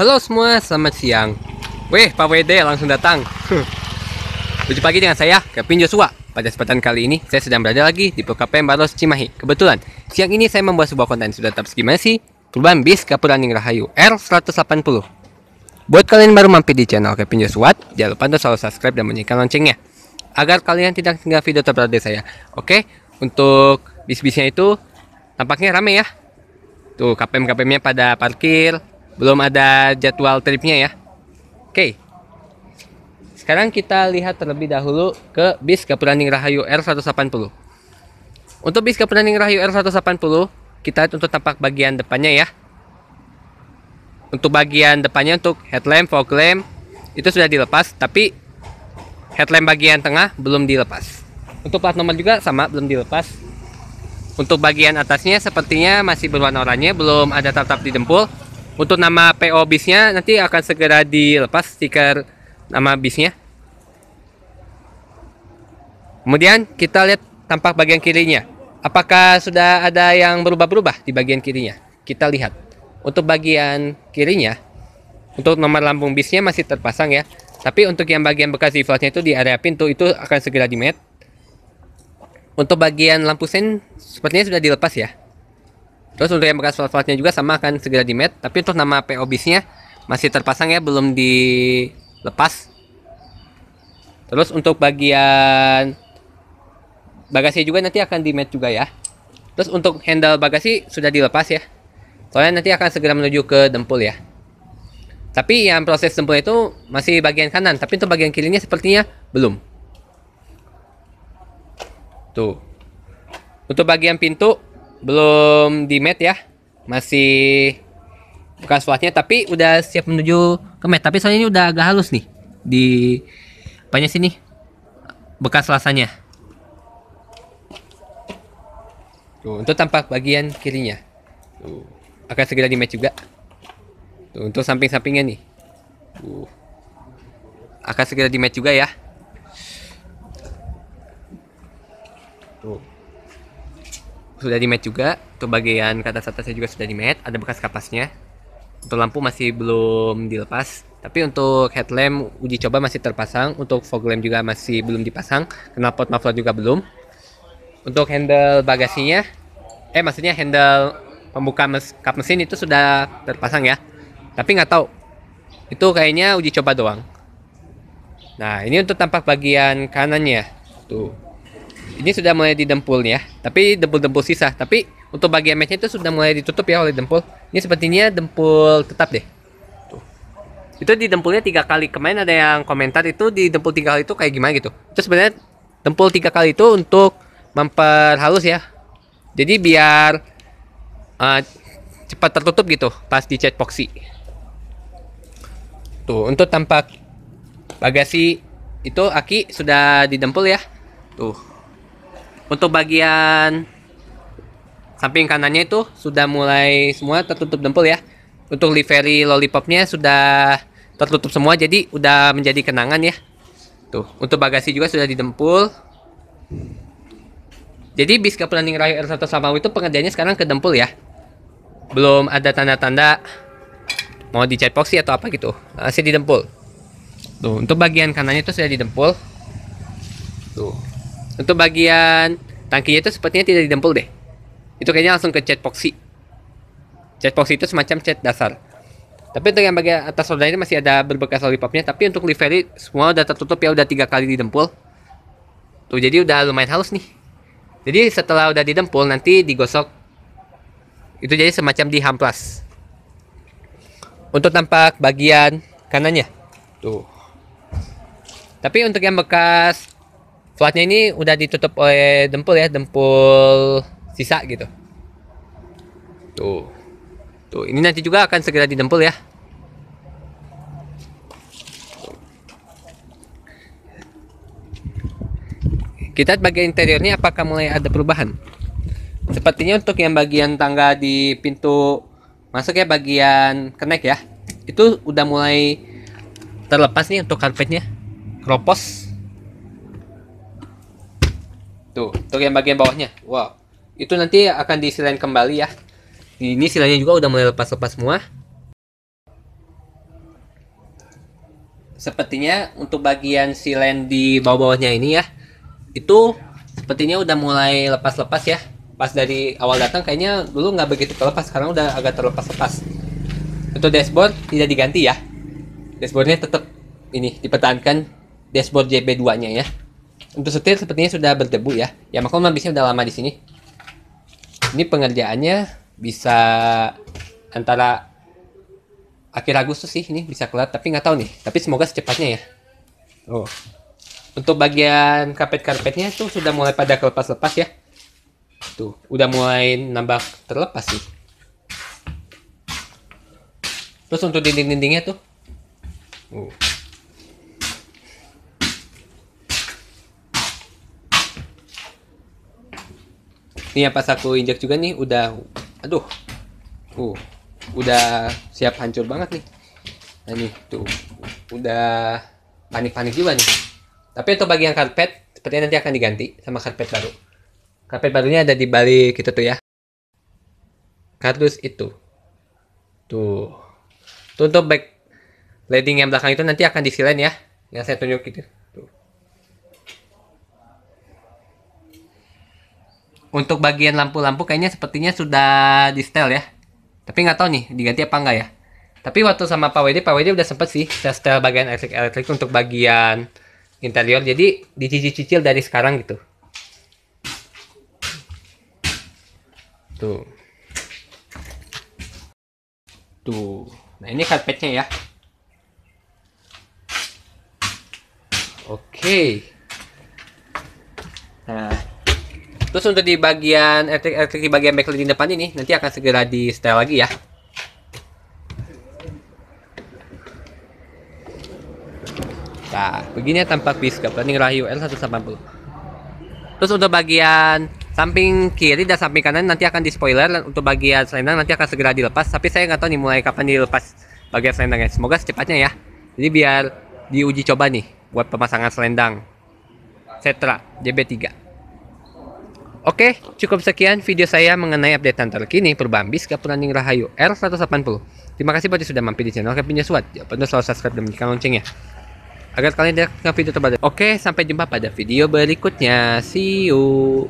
Halo semua, selamat siang. Weh, Pak Wede langsung datang. Lucu pagi dengan saya, Kevin Joshua. Pada kesempatan kali ini, saya sedang berada lagi di PKPM Baros Cimahi. Kebetulan, siang ini saya membuat sebuah konten sudah tetap gimana sih? Perubahan bis Kapuraning Rahayu R180. Buat kalian baru mampir di channel Kevin Joshua, jangan lupa untuk selalu subscribe dan bunyikan loncengnya. Agar kalian tidak tinggal video terbaru dari saya. Oke, untuk bis-bisnya itu tampaknya rame ya. Tuh, KPM-KPMnya pada parkir, belum ada jadwal tripnya ya oke sekarang kita lihat terlebih dahulu ke bis Kapuraning Rahayu R180 untuk bis Kapuraning Rahayu R180 kita lihat untuk tampak bagian depannya ya untuk bagian depannya untuk headlamp, fog lamp itu sudah dilepas tapi headlamp bagian tengah belum dilepas untuk plat nomor juga sama belum dilepas untuk bagian atasnya sepertinya masih berwarna oranye belum ada tap-tap di dempul untuk nama PO bisnya nanti akan segera dilepas stiker nama bisnya. Kemudian kita lihat tampak bagian kirinya. Apakah sudah ada yang berubah-berubah di bagian kirinya? Kita lihat. Untuk bagian kirinya, untuk nomor lambung bisnya masih terpasang ya. Tapi untuk yang bagian bekas deflansnya itu di area pintu itu akan segera di -mate. Untuk bagian lampu sen sepertinya sudah dilepas ya. Terus untuk yang bekas slot-slotnya juga sama akan segera di mat, tapi untuk nama PO bisnya masih terpasang ya, belum dilepas. Terus untuk bagian bagasi juga nanti akan di mat juga ya. Terus untuk handle bagasi sudah dilepas ya. Soalnya nanti akan segera menuju ke dempul ya. Tapi yang proses dempul itu masih bagian kanan, tapi untuk bagian kirinya sepertinya belum. Tuh. Untuk bagian pintu belum di met ya masih bekas swatnya tapi udah siap menuju ke met tapi soalnya ini udah agak halus nih di apanya sini bekas lasanya tuh untuk tampak bagian kirinya tuh akan segera di met juga tuh untuk samping-sampingnya nih tuh akan segera di met juga ya tuh sudah di mat juga untuk bagian ke atas atasnya juga sudah di mat ada bekas kapasnya untuk lampu masih belum dilepas tapi untuk headlamp uji coba masih terpasang untuk fog lamp juga masih belum dipasang knalpot muffler juga belum untuk handle bagasinya eh maksudnya handle pembuka mes kap mesin itu sudah terpasang ya tapi nggak tahu itu kayaknya uji coba doang nah ini untuk tampak bagian kanannya tuh ini sudah mulai didempul ya tapi dempul-dempul sisa tapi untuk bagian matchnya itu sudah mulai ditutup ya oleh dempul ini sepertinya dempul tetap deh tuh. itu didempulnya tiga kali kemarin ada yang komentar itu didempul tiga kali itu kayak gimana gitu itu sebenarnya dempul tiga kali itu untuk memperhalus ya jadi biar uh, cepat tertutup gitu pas dicat poxy tuh untuk tampak bagasi itu aki sudah didempul ya tuh untuk bagian samping kanannya itu sudah mulai semua tertutup dempul ya untuk livery lollipopnya sudah tertutup semua jadi udah menjadi kenangan ya tuh untuk bagasi juga sudah didempul jadi bis planning raya R1 Samawi itu pengerjaannya sekarang ke dempul ya belum ada tanda-tanda mau dicat epoxy atau apa gitu masih didempul tuh untuk bagian kanannya itu sudah didempul tuh untuk bagian tangkinya itu sepertinya tidak didempul deh. Itu kayaknya langsung ke cat poxy. Cat poxy itu semacam cat dasar. Tapi untuk yang bagian atas roda ini masih ada berbekas lollipopnya. Tapi untuk livery semua udah tertutup ya udah tiga kali didempul. Tuh jadi udah lumayan halus nih. Jadi setelah udah didempul nanti digosok. Itu jadi semacam dihamplas. Untuk tampak bagian kanannya. Tuh. Tapi untuk yang bekas Soalnya ini udah ditutup oleh dempul ya, dempul sisa gitu. Tuh. Tuh, ini nanti juga akan segera didempul ya. Kita bagian interiornya apakah mulai ada perubahan? Sepertinya untuk yang bagian tangga di pintu masuk ya bagian kenek ya. Itu udah mulai terlepas nih untuk karpetnya. Kropos Tuh, untuk yang bagian bawahnya. Wow. Itu nanti akan disilain kembali ya. Ini silainya juga udah mulai lepas-lepas semua. Sepertinya untuk bagian silen di bawah-bawahnya ini ya, itu sepertinya udah mulai lepas-lepas ya. Pas dari awal datang kayaknya dulu nggak begitu terlepas, sekarang udah agak terlepas-lepas. Untuk dashboard tidak diganti ya. Dashboardnya tetap ini dipertahankan dashboard JB2-nya ya. Untuk setir sepertinya sudah berdebu ya. Ya maklum habisnya udah lama di sini. Ini pengerjaannya bisa antara akhir Agustus sih ini bisa kelar, tapi nggak tahu nih. Tapi semoga secepatnya ya. Oh. Untuk bagian karpet-karpetnya tuh sudah mulai pada kelepas-lepas ya. Tuh, udah mulai nambah terlepas sih. Terus untuk dinding-dindingnya tuh. Oh. Ini ya pas aku injak juga nih udah aduh uh udah siap hancur banget nih nah nih tuh udah panik-panik juga nih tapi untuk bagian karpet sepertinya nanti akan diganti sama karpet baru karpet barunya ada di Bali gitu tuh ya kardus itu tuh tuh untuk back leading yang belakang itu nanti akan disilain ya yang saya tunjuk itu untuk bagian lampu-lampu kayaknya sepertinya sudah di setel ya. Tapi nggak tahu nih diganti apa enggak ya. Tapi waktu sama Pak Wedi, Pak Wedi udah sempet sih setel bagian elektrik-elektrik untuk bagian interior. Jadi dicicil-cicil dari sekarang gitu. Tuh. Tuh. Nah ini karpetnya ya. Oke. Okay. Nah Terus untuk di bagian elektrik-elektrik eh, eh, di bagian backlight di depan ini nanti akan segera di setel lagi ya. Nah, begini ya, tampak bis Lightning Rahayu L180. Terus untuk bagian samping kiri dan samping kanan nanti akan di spoiler dan untuk bagian selendang nanti akan segera dilepas tapi saya nggak tahu nih mulai kapan dilepas bagian selendangnya semoga secepatnya ya jadi biar diuji coba nih buat pemasangan selendang Setra JB3 Oke, cukup sekian video saya mengenai update terkini Perbambis Kapuranning Rahayu R180. Terima kasih buat yang sudah mampir di channel Kevin Yaswat. Jangan lupa untuk selalu subscribe dan menyalakan loncengnya. Agar kalian tidak ketinggalan video terbaru. Oke, sampai jumpa pada video berikutnya. See you.